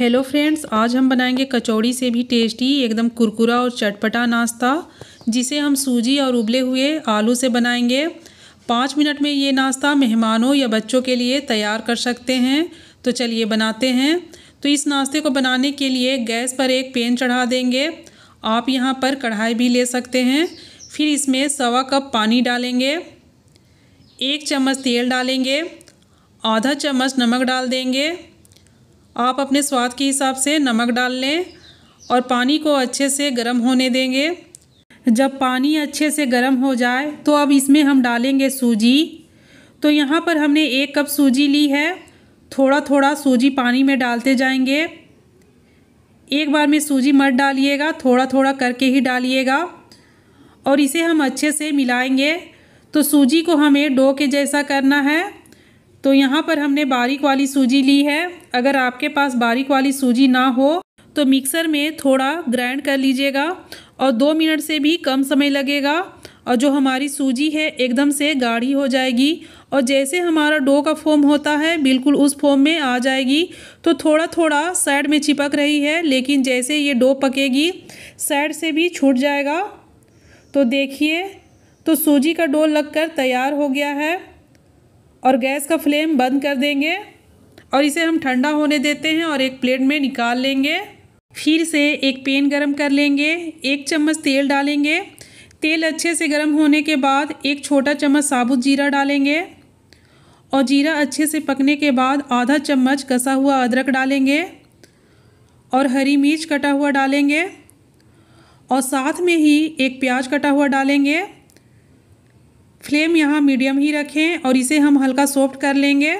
hello friends आज हम बनाएंगे कचौड़ी से भी टेस्टी एकदम कुरकुरा और चटपटा नाश्ता जिसे हम सूजी और उबले हुए आलू से बनाएंगे पाँच मिनट में ये नाश्ता मेहमानों या बच्चों के लिए तैयार कर सकते हैं तो चलिए बनाते हैं तो इस नाश्ते को बनाने के लिए गैस पर एक पेन चढ़ा देंगे आप यहाँ पर कढ़ाई भी ले सकते हैं फिर इसमें सवा कप पानी डालेंगे एक चम्मच तेल डालेंगे आधा चम्मच नमक डाल देंगे आप अपने स्वाद के हिसाब से नमक डाल लें और पानी को अच्छे से गर्म होने देंगे जब पानी अच्छे से गर्म हो जाए तो अब इसमें हम डालेंगे सूजी तो यहाँ पर हमने एक कप सूजी ली है थोड़ा थोड़ा सूजी पानी में डालते जाएंगे एक बार में सूजी मत डालिएगा थोड़ा थोड़ा करके ही डालिएगा और इसे हम अच्छे से मिलाएंगे तो सूजी को हमें डो के जैसा करना है तो यहाँ पर हमने बारीक वाली सूजी ली है अगर आपके पास बारीक वाली सूजी ना हो तो मिक्सर में थोड़ा ग्राइंड कर लीजिएगा और दो मिनट से भी कम समय लगेगा और जो हमारी सूजी है एकदम से गाढ़ी हो जाएगी और जैसे हमारा डो का फोम होता है बिल्कुल उस फोम में आ जाएगी तो थोड़ा थोड़ा साइड में चिपक रही है लेकिन जैसे ये डो पकेगी साइड से भी छूट जाएगा तो देखिए तो सूजी का डो लगकर तैयार हो गया है और गैस का फ्लेम बंद कर देंगे और इसे हम ठंडा होने देते हैं और एक प्लेट में निकाल लेंगे फिर से एक पेन गरम कर लेंगे एक चम्मच तेल डालेंगे तेल अच्छे से गर्म होने के बाद एक छोटा चम्मच साबुत जीरा डालेंगे और जीरा अच्छे से पकने के बाद आधा चम्मच कसा हुआ अदरक डालेंगे और हरी मिर्च कटा हुआ डालेंगे और साथ में ही एक प्याज कटा हुआ डालेंगे फ्लेम यहाँ मीडियम ही रखें और इसे हम हल्का सॉफ्ट कर लेंगे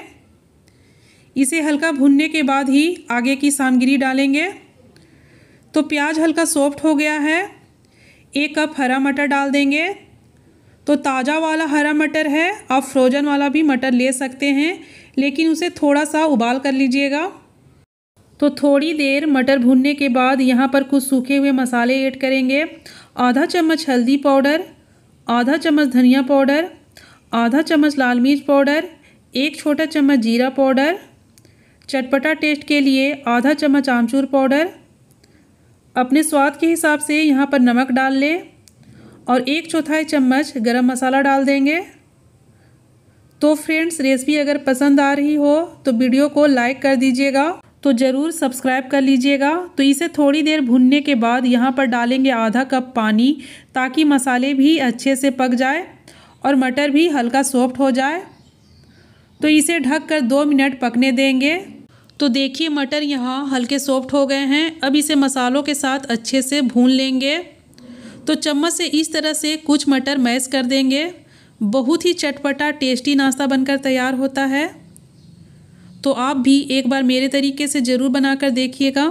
इसे हल्का भुनने के बाद ही आगे की सामग्री डालेंगे तो प्याज हल्का सॉफ्ट हो गया है एक कप हरा मटर डाल देंगे तो ताज़ा वाला हरा मटर है आप फ्रोजन वाला भी मटर ले सकते हैं लेकिन उसे थोड़ा सा उबाल कर लीजिएगा तो थोड़ी देर मटर भुनने के बाद यहाँ पर कुछ सूखे हुए मसाले ऐड करेंगे आधा चम्मच हल्दी पाउडर आधा चम्मच धनिया पाउडर आधा चम्मच लाल मिर्च पाउडर एक छोटा चम्मच जीरा पाउडर चटपटा टेस्ट के लिए आधा चम्मच आमचूर पाउडर अपने स्वाद के हिसाब से यहाँ पर नमक डाल लें और एक चौथाई चम्मच गरम मसाला डाल देंगे तो फ्रेंड्स रेसिपी अगर पसंद आ रही हो तो वीडियो को लाइक कर दीजिएगा तो ज़रूर सब्सक्राइब कर लीजिएगा तो इसे थोड़ी देर भुनने के बाद यहाँ पर डालेंगे आधा कप पानी ताकि मसाले भी अच्छे से पक जाए और मटर भी हल्का सॉफ्ट हो जाए तो इसे ढक कर दो मिनट पकने देंगे तो देखिए मटर यहाँ हल्के सॉफ्ट हो गए हैं अब इसे मसालों के साथ अच्छे से भून लेंगे तो चम्मच से इस तरह से कुछ मटर मैश कर देंगे बहुत ही चटपटा टेस्टी नाश्ता बनकर तैयार होता है तो आप भी एक बार मेरे तरीके से ज़रूर बनाकर देखिएगा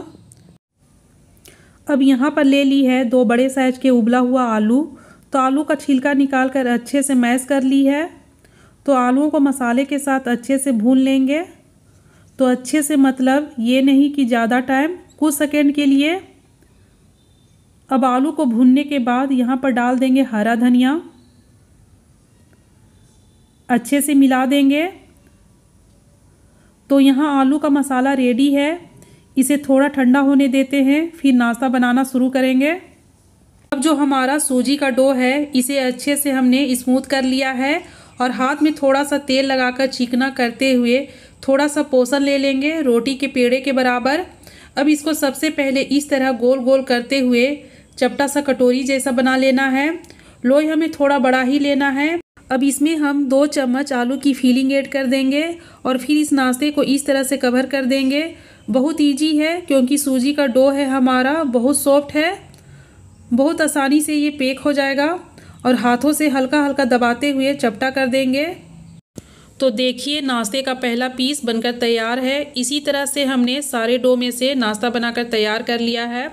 अब यहाँ पर ले ली है दो बड़े साइज के उबला हुआ आलू तो आलू का छिलका निकाल कर अच्छे से मैश कर ली है तो आलूओं को मसाले के साथ अच्छे से भून लेंगे तो अच्छे से मतलब ये नहीं कि ज़्यादा टाइम कुछ सेकेंड के लिए अब आलू को भूनने के बाद यहाँ पर डाल देंगे हरा धनिया अच्छे से मिला देंगे तो यहाँ आलू का मसाला रेडी है इसे थोड़ा ठंडा होने देते हैं फिर नाश्ता बनाना शुरू करेंगे अब जो हमारा सूजी का डो है इसे अच्छे से हमने स्मूथ कर लिया है और हाथ में थोड़ा सा तेल लगाकर चिकना करते हुए थोड़ा सा पोषण ले लेंगे रोटी के पेड़े के बराबर अब इसको सबसे पहले इस तरह गोल गोल करते हुए चपटा सा कटोरी जैसा बना लेना है लोई हमें थोड़ा बड़ा ही लेना है अब इसमें हम दो चम्मच आलू की फीलिंग ऐड कर देंगे और फिर इस नाश्ते को इस तरह से कवर कर देंगे बहुत ईजी है क्योंकि सूजी का डो है हमारा बहुत सॉफ्ट है बहुत आसानी से ये पेक हो जाएगा और हाथों से हल्का हल्का दबाते हुए चपटा कर देंगे तो देखिए नाश्ते का पहला पीस बनकर तैयार है इसी तरह से हमने सारे डो में से नाश्ता बनाकर तैयार कर लिया है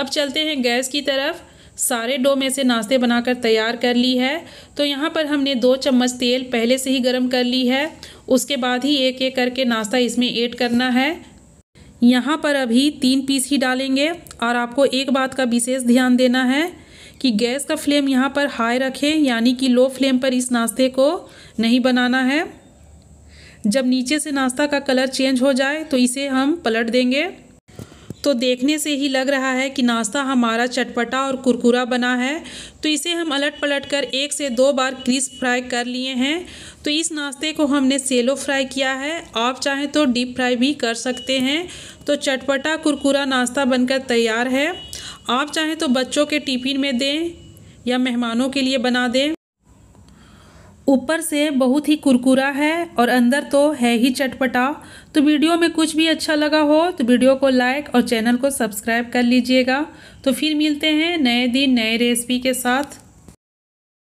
अब चलते हैं गैस की तरफ सारे डो में से नाश्ते बनाकर तैयार कर ली है तो यहाँ पर हमने दो चम्मच तेल पहले से ही गर्म कर ली है उसके बाद ही एक एक करके नाश्ता इसमें ऐड करना है यहाँ पर अभी तीन पीस ही डालेंगे और आपको एक बात का विशेष ध्यान देना है कि गैस का फ्लेम यहाँ पर हाई रखें यानी कि लो फ्लेम पर इस नाश्ते को नहीं बनाना है जब नीचे से नाश्ता का कलर चेंज हो जाए तो इसे हम पलट देंगे तो देखने से ही लग रहा है कि नाश्ता हमारा चटपटा और कुरकुरा बना है तो इसे हम अलट पलट कर एक से दो बार क्रिस्प फ्राई कर लिए हैं तो इस नाश्ते को हमने सेलो फ्राई किया है आप चाहें तो डीप फ्राई भी कर सकते हैं तो चटपटा कुरकुरा नाश्ता बनकर तैयार है आप चाहें तो बच्चों के टिफ़िन में दें या मेहमानों के लिए बना दें ऊपर से बहुत ही कुरकुरा है और अंदर तो है ही चटपटा तो वीडियो में कुछ भी अच्छा लगा हो तो वीडियो को लाइक और चैनल को सब्सक्राइब कर लीजिएगा तो फिर मिलते हैं नए दिन नए रेसिपी के साथ